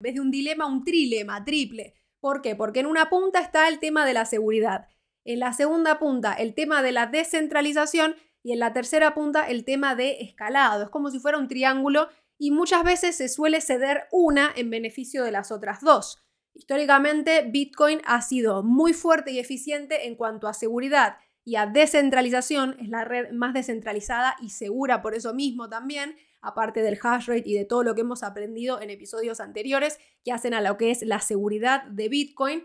En vez de un dilema, un trilema, triple. ¿Por qué? Porque en una punta está el tema de la seguridad, en la segunda punta el tema de la descentralización y en la tercera punta el tema de escalado. Es como si fuera un triángulo y muchas veces se suele ceder una en beneficio de las otras dos. Históricamente, Bitcoin ha sido muy fuerte y eficiente en cuanto a seguridad, y a descentralización, es la red más descentralizada y segura por eso mismo también, aparte del hash rate y de todo lo que hemos aprendido en episodios anteriores que hacen a lo que es la seguridad de Bitcoin.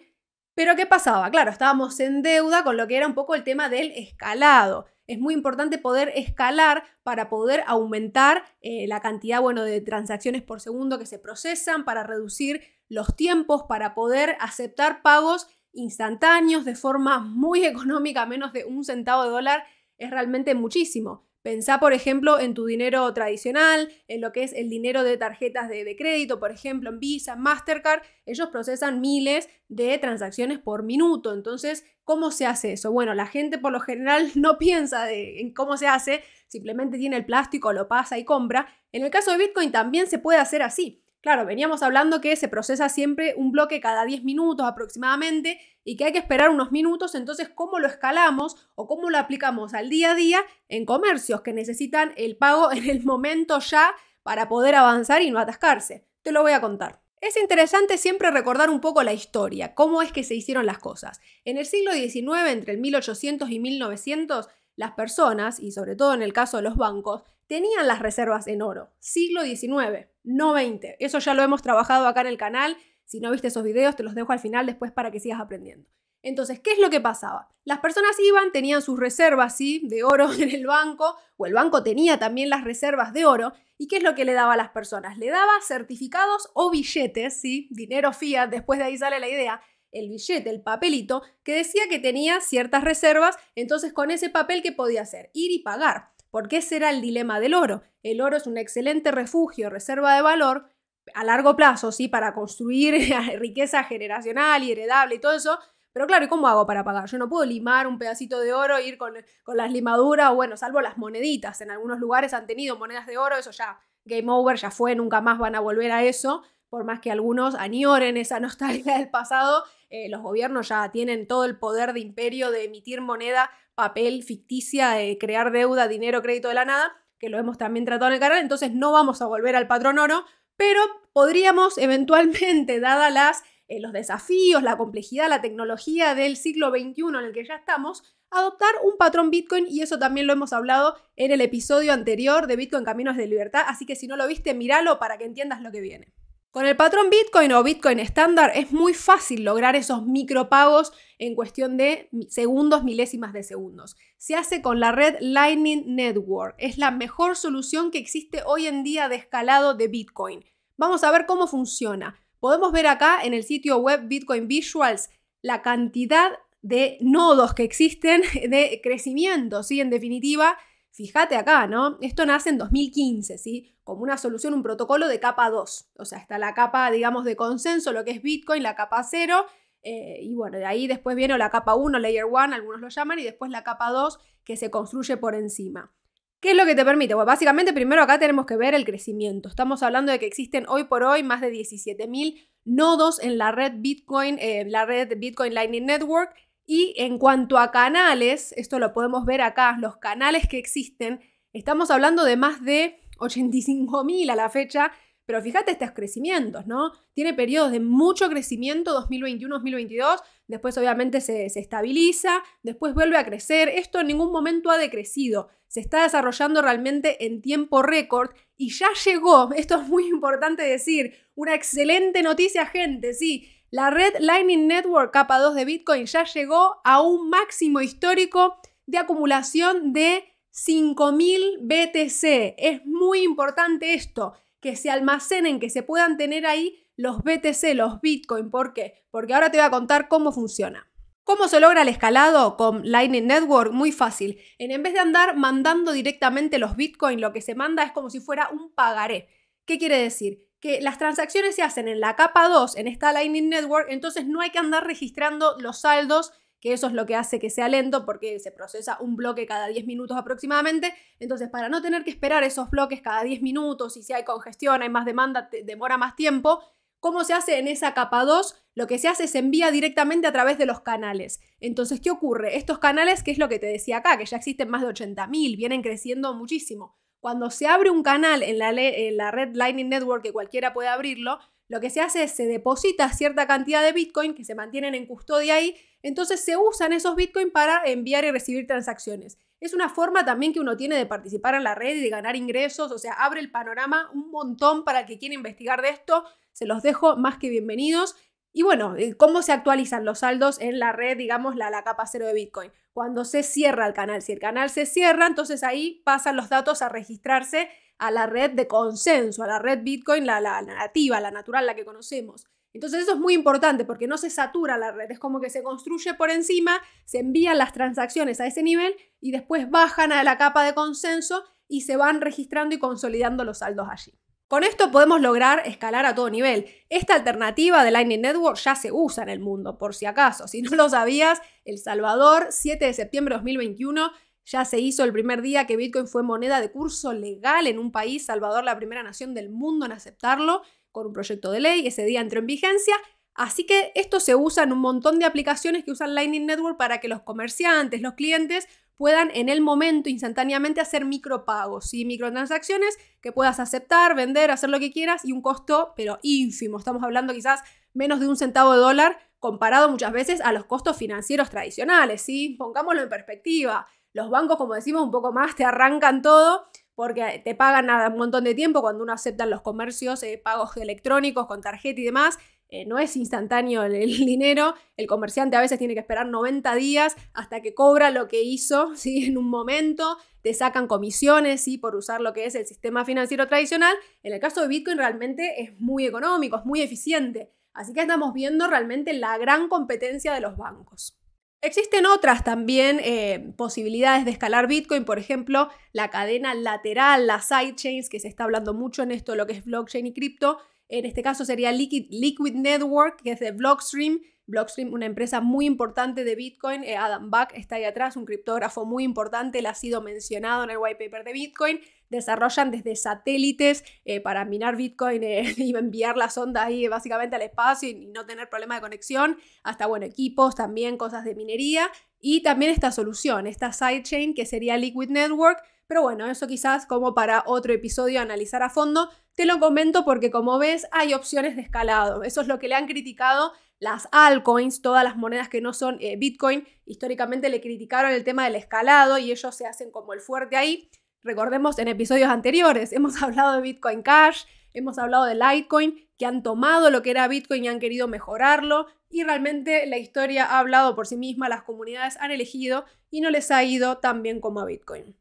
Pero ¿qué pasaba? Claro, estábamos en deuda con lo que era un poco el tema del escalado. Es muy importante poder escalar para poder aumentar eh, la cantidad bueno, de transacciones por segundo que se procesan, para reducir los tiempos, para poder aceptar pagos instantáneos, de forma muy económica, menos de un centavo de dólar, es realmente muchísimo. Pensá, por ejemplo, en tu dinero tradicional, en lo que es el dinero de tarjetas de, crédito, por ejemplo, en Visa, Mastercard, ellos procesan miles de transacciones por minuto. Entonces, ¿cómo se hace eso? Bueno, la gente por lo general no piensa en cómo se hace, simplemente tiene el plástico, lo pasa y compra. En el caso de Bitcoin también se puede hacer así. Claro, veníamos hablando que se procesa siempre un bloque cada 10 minutos aproximadamente y que hay que esperar unos minutos, entonces cómo lo escalamos o cómo lo aplicamos al día a día en comercios que necesitan el pago en el momento ya para poder avanzar y no atascarse. Te lo voy a contar. Es interesante siempre recordar un poco la historia, cómo es que se hicieron las cosas. En el siglo XIX, entre el 1800 y 1900, las personas, y sobre todo en el caso de los bancos, tenían las reservas en oro. Siglo XIX no 20. Eso ya lo hemos trabajado acá en el canal. Si no viste esos videos, te los dejo al final después para que sigas aprendiendo. Entonces, ¿qué es lo que pasaba? Las personas iban, tenían sus reservas, ¿sí? De oro en el banco, o el banco tenía también las reservas de oro. ¿Y qué es lo que le daba a las personas? Le daba certificados o billetes, ¿sí? Dinero fía después de ahí sale la idea. El billete, el papelito, que decía que tenía ciertas reservas, entonces con ese papel, ¿qué podía hacer? Ir y pagar porque ese era el dilema del oro. El oro es un excelente refugio, reserva de valor a largo plazo, ¿sí? Para construir riqueza generacional y heredable y todo eso. Pero claro, ¿y cómo hago para pagar? Yo no puedo limar un pedacito de oro, ir con, con las limaduras, o bueno, salvo las moneditas. En algunos lugares han tenido monedas de oro, eso ya, game over, ya fue, nunca más van a volver a eso por más que algunos añoren esa nostalgia del pasado, eh, los gobiernos ya tienen todo el poder de imperio de emitir moneda, papel, ficticia, de crear deuda, dinero, crédito de la nada, que lo hemos también tratado en el canal, entonces no vamos a volver al patrón oro, pero podríamos eventualmente, dada eh, los desafíos, la complejidad, la tecnología del siglo XXI en el que ya estamos, adoptar un patrón Bitcoin y eso también lo hemos hablado en el episodio anterior de Bitcoin Caminos de Libertad, así que si no lo viste, míralo para que entiendas lo que viene. Con el patrón Bitcoin o Bitcoin estándar es muy fácil lograr esos micropagos en cuestión de segundos, milésimas de segundos. Se hace con la red Lightning Network. Es la mejor solución que existe hoy en día de escalado de Bitcoin. Vamos a ver cómo funciona. Podemos ver acá en el sitio web Bitcoin Visuals la cantidad de nodos que existen de crecimiento, ¿sí? En definitiva, fíjate acá, ¿no? Esto nace en 2015, ¿sí? como una solución, un protocolo de capa 2. O sea, está la capa, digamos, de consenso, lo que es Bitcoin, la capa 0, eh, y bueno, de ahí después viene la capa 1, layer 1, algunos lo llaman, y después la capa 2 que se construye por encima. ¿Qué es lo que te permite? Bueno, básicamente primero acá tenemos que ver el crecimiento. Estamos hablando de que existen hoy por hoy más de 17.000 nodos en la red Bitcoin, en eh, la red Bitcoin Lightning Network. Y en cuanto a canales, esto lo podemos ver acá, los canales que existen, estamos hablando de más de 85.000 a la fecha, pero fíjate estos crecimientos, ¿no? Tiene periodos de mucho crecimiento, 2021-2022, después obviamente se, se, estabiliza, después vuelve a crecer, esto en ningún momento ha decrecido, se está desarrollando realmente en tiempo récord y ya llegó, esto es muy importante decir, una excelente noticia gente, sí, la red Lightning Network capa 2 de Bitcoin ya llegó a un máximo histórico de acumulación de 5000 BTC. Es muy importante esto, que se almacenen, que se puedan tener ahí los BTC, los Bitcoin. ¿Por qué? Porque ahora te voy a contar cómo funciona. ¿Cómo se logra el escalado con Lightning Network? Muy fácil. En vez de andar mandando directamente los Bitcoin, lo que se manda es como si fuera un pagaré. ¿Qué quiere decir? Que las transacciones se hacen en la capa 2, en esta Lightning Network, entonces no hay que andar registrando los saldos que eso es lo que hace que sea lento porque se procesa un bloque cada 10 minutos aproximadamente. Entonces, para no tener que esperar esos bloques cada 10 minutos y si hay congestión, hay más demanda, demora más tiempo, ¿Cómo se hace en esa capa 2? Lo que se hace es envía directamente a través de los canales. Entonces, ¿qué ocurre? Estos canales, que es lo que te decía acá, que ya existen más de 80.000, vienen creciendo muchísimo. Cuando se abre un canal en la, red Lightning Network, que cualquiera puede abrirlo, lo que se hace es se deposita cierta cantidad de Bitcoin que se mantienen en custodia ahí, entonces se usan esos Bitcoin para enviar y recibir transacciones. Es una forma también que uno tiene de participar en la red y de ganar ingresos, o sea, abre el panorama un montón para el que quiera investigar de esto, se los dejo más que bienvenidos. Y bueno, eh, ¿cómo se actualizan los saldos en la red, digamos, la capa cero de Bitcoin? cuando se cierra el canal. Si el canal se cierra, entonces ahí pasan los datos a registrarse a la red de consenso, a la red Bitcoin, la, nativa, la natural, la que conocemos. Entonces eso es muy importante porque no se satura la red, es como que se construye por encima, se envían las transacciones a ese nivel y después bajan a la capa de consenso y se van registrando y consolidando los saldos allí. Con esto podemos lograr escalar a todo nivel. Esta alternativa de Lightning Network ya se usa en el mundo, por si acaso. Si no lo sabías, El Salvador, 7 de septiembre de 2021, ya se hizo el primer día que Bitcoin fue moneda de curso legal en un país, Salvador la primera nación del mundo en aceptarlo, con un proyecto de ley, ese día entró en vigencia. Así que esto se usa en un montón de aplicaciones que usan Lightning Network para que los comerciantes, los clientes puedan en el momento instantáneamente hacer micropagos, y microtransacciones que puedas aceptar, vender, hacer lo que quieras y un costo pero ínfimo. Estamos hablando quizás menos de un centavo de dólar comparado muchas veces a los costos financieros tradicionales, ¿sí? Pongámoslo en perspectiva. Los bancos, como decimos, un poco más te arrancan todo porque te pagan un montón de tiempo cuando uno acepta los comercios, eh, pagos electrónicos con tarjeta y demás, eh, no es instantáneo el, dinero, el comerciante a veces tiene que esperar 90 días hasta que cobra lo que hizo, En un momento, te sacan comisiones, Por usar lo que es el sistema financiero tradicional. En el caso de Bitcoin realmente es muy económico, es muy eficiente. Así que estamos viendo realmente la gran competencia de los bancos. Existen otras también eh, posibilidades de escalar Bitcoin, por ejemplo, la cadena lateral, las sidechains, que se está hablando mucho en esto, lo que es blockchain y cripto, en este caso sería Liquid, Network, que es de Blockstream. Blockstream, una empresa muy importante de Bitcoin. Eh, Adam Back está ahí atrás, un criptógrafo muy importante, él ha sido mencionado en el white paper de Bitcoin. Desarrollan desde satélites eh, para minar Bitcoin eh, y enviar las ondas ahí básicamente al espacio y no tener problema de conexión, hasta bueno, equipos también, cosas de minería. Y también esta solución, esta sidechain que sería Liquid Network, pero bueno, eso quizás como para otro episodio analizar a fondo. Te lo comento porque como ves hay opciones de escalado. Eso es lo que le han criticado las altcoins, todas las monedas que no son eh, Bitcoin. Históricamente le criticaron el tema del escalado y ellos se hacen como el fuerte ahí. Recordemos en episodios anteriores, hemos hablado de Bitcoin Cash, hemos hablado de Litecoin, que han tomado lo que era Bitcoin y han querido mejorarlo. Y realmente la historia ha hablado por sí misma, las comunidades han elegido y no les ha ido tan bien como a Bitcoin.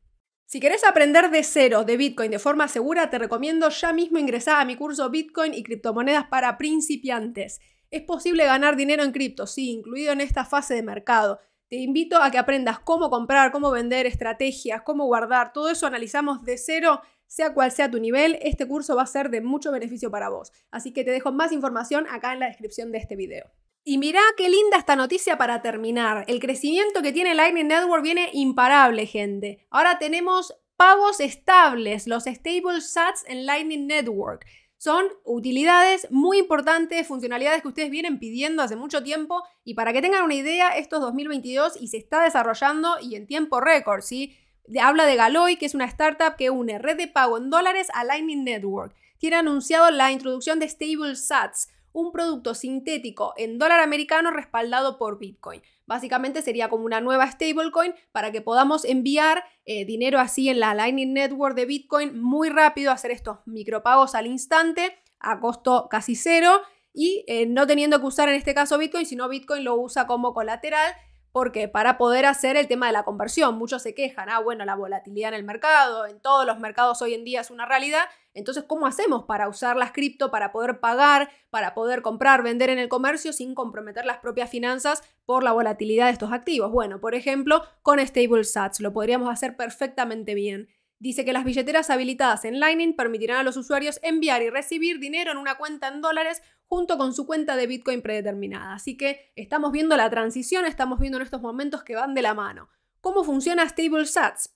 Si querés aprender de cero de Bitcoin de forma segura, te recomiendo ya mismo ingresar a mi curso Bitcoin y criptomonedas para principiantes. Es posible ganar dinero en cripto, sí, incluido en esta fase de mercado. Te invito a que aprendas cómo comprar, cómo vender, estrategias, cómo guardar, todo eso analizamos de cero, sea cual sea tu nivel, este curso va a ser de mucho beneficio para vos. Así que te dejo más información acá en la descripción de este video. Y mirá qué linda esta noticia para terminar. El crecimiento que tiene Lightning Network viene imparable, gente. Ahora tenemos pagos estables, los stable sats en Lightning Network. Son utilidades muy importantes, funcionalidades que ustedes vienen pidiendo hace mucho tiempo y para que tengan una idea, esto es 2022 y se está desarrollando y en tiempo récord, ¿sí? Habla de Galoy, que es una startup que une red de pago en dólares a Lightning Network. Tiene anunciado la introducción de Stable Sats, un producto sintético en dólar americano respaldado por Bitcoin. Básicamente sería como una nueva stablecoin para que podamos enviar eh, dinero así en la Lightning Network de Bitcoin muy rápido, hacer estos micropagos al instante a costo casi cero y eh, no teniendo que usar en este caso Bitcoin, sino Bitcoin lo usa como colateral porque para poder hacer el tema de la conversión, muchos se quejan, ah, bueno, la volatilidad en el mercado, en todos los mercados hoy en día es una realidad, entonces, ¿cómo hacemos para usar las cripto, para poder pagar, para poder comprar, vender en el comercio sin comprometer las propias finanzas por la volatilidad de estos activos? Bueno, por ejemplo, con Stable Sats lo podríamos hacer perfectamente bien. Dice que las billeteras habilitadas en Lightning permitirán a los usuarios enviar y recibir dinero en una cuenta en dólares junto con su cuenta de Bitcoin predeterminada. Así que estamos viendo la transición, estamos viendo en estos momentos que van de la mano. ¿Cómo funciona StableSats?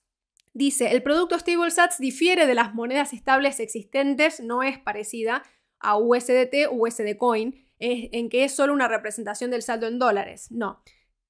Dice, el producto StableSats difiere de las monedas estables existentes, no es parecida a USDT o USD Coin, en que es solo una representación del saldo en dólares. No.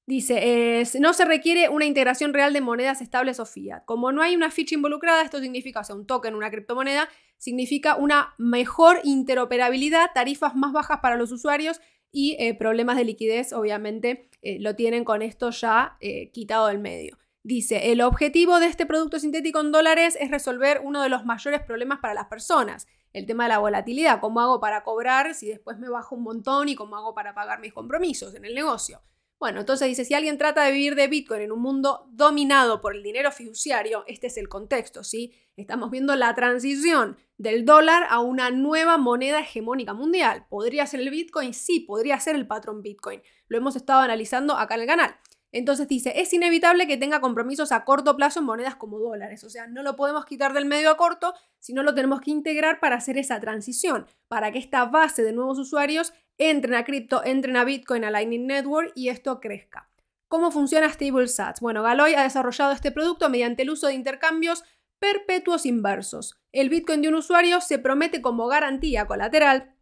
Dice, no se requiere una integración real de monedas estables o fiat. Como no hay una ficha involucrada, esto significa, o sea, un token, una criptomoneda, significa una mejor interoperabilidad, tarifas más bajas para los usuarios y eh, problemas de liquidez, obviamente, eh, lo tienen con esto ya eh, quitado del medio. Dice, el objetivo de este producto sintético en dólares es resolver uno de los mayores problemas para las personas, el tema de la volatilidad, cómo hago para cobrar si después me bajo un montón y cómo hago para pagar mis compromisos en el negocio. Bueno, entonces dice, si alguien trata de vivir de Bitcoin en un mundo dominado por el dinero fiduciario, este es el contexto, ¿sí? Estamos viendo la transición del dólar a una nueva moneda hegemónica mundial. ¿Podría ser el Bitcoin? Sí, podría ser el patrón Bitcoin. Lo hemos estado analizando acá en el canal. Entonces dice, es inevitable que tenga compromisos a corto plazo en monedas como dólares, o sea, no lo podemos quitar del medio a corto, sino lo tenemos que integrar para hacer esa transición, para que esta base de nuevos usuarios entren a cripto, entren a Bitcoin, a Lightning Network y esto crezca. ¿Cómo funciona StableSats? Bueno, Galoy ha desarrollado este producto mediante el uso de intercambios perpetuos inversos. El Bitcoin de un usuario se promete como garantía colateral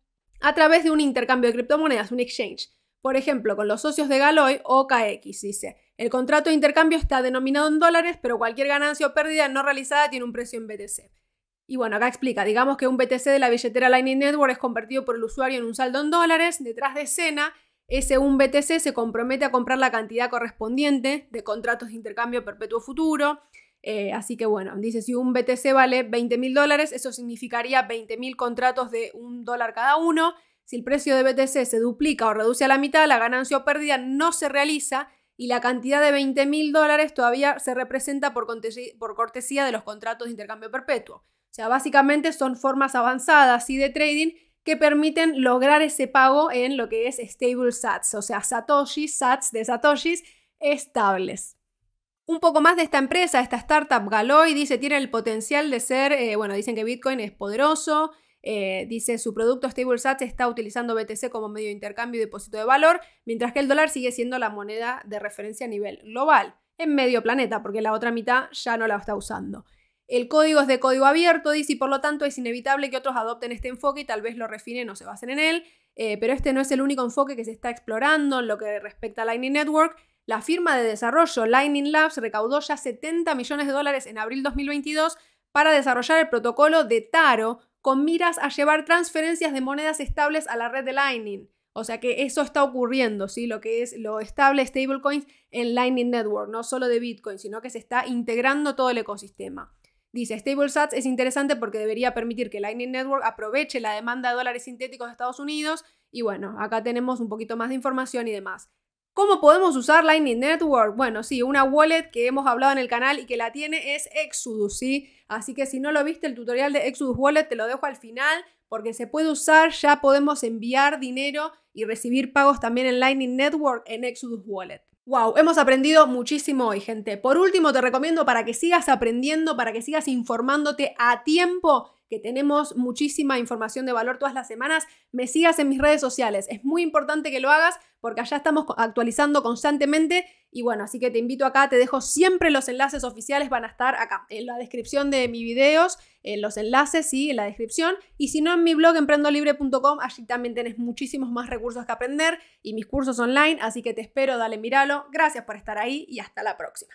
a través de un intercambio de criptomonedas, un exchange. Por ejemplo, con los socios de Galoy o dice. El contrato de intercambio está denominado en dólares, pero cualquier ganancia o pérdida no realizada tiene un precio en BTC. Y bueno, acá explica, digamos que un BTC de la billetera Lightning Network es convertido por el usuario en un saldo en dólares, detrás de escena, ese un BTC se compromete a comprar la cantidad correspondiente de contratos de intercambio perpetuo futuro. Eh, así que bueno, dice, si un BTC vale 20.000 mil dólares, eso significaría 20 contratos de un dólar cada uno. Si el precio de BTC se duplica o reduce a la mitad, la ganancia o pérdida no se realiza y la cantidad de 20 mil dólares todavía se representa por cortesía de los contratos de intercambio perpetuo sea, básicamente son formas avanzadas y de trading que permiten lograr ese pago en lo que es stable sats, o sea, satoshi sats de satoshis estables. Un poco más de esta empresa, esta startup Galoy, dice tiene el potencial de ser, eh, bueno, dicen que Bitcoin es poderoso, eh, dice su producto Stable Sats está utilizando BTC como medio de intercambio y depósito de valor, mientras que el dólar sigue siendo la moneda de referencia a nivel global, en medio planeta, porque la otra mitad ya no la está usando. El código es de código abierto, dice, y por lo tanto es inevitable que otros adopten este enfoque y tal vez lo refinen o se basen en él, eh, pero este no es el único enfoque que se está explorando en lo que respecta a Lightning Network. La firma de desarrollo Lightning Labs recaudó ya 70 millones de dólares en abril 2022 para desarrollar el protocolo de Taro con miras a llevar transferencias de monedas estables a la red de Lightning. O sea que eso está ocurriendo, ¿sí? Lo que es lo estable stablecoins en Lightning Network, no solo de Bitcoin, sino que se está integrando todo el ecosistema. Dice, StableSats es interesante porque debería permitir que Lightning Network aproveche la demanda de dólares sintéticos de Estados Unidos y bueno, acá tenemos un poquito más de información y demás. ¿Cómo podemos usar Lightning Network? Bueno, sí, una wallet que hemos hablado en el canal y que la tiene es Exodus, ¿sí? Así que si no lo viste, el tutorial de Exodus Wallet te lo dejo al final porque se puede usar, ya podemos enviar dinero y recibir pagos también en Lightning Network en Exodus Wallet. Wow, hemos aprendido muchísimo hoy, gente. Por último, te recomiendo para que sigas aprendiendo, para que sigas informándote a tiempo, que tenemos muchísima información de valor todas las semanas, me sigas en mis redes sociales. Es muy importante que lo hagas porque allá estamos actualizando constantemente y bueno, así que te invito acá, te dejo siempre los enlaces oficiales, van a estar acá en la descripción de mis videos, en los enlaces, sí, en la descripción. Y si no, en mi blog emprendolibre.com, allí también tenés muchísimos más recursos que aprender y mis cursos online, así que te espero, dale, míralo. Gracias por estar ahí y hasta la próxima.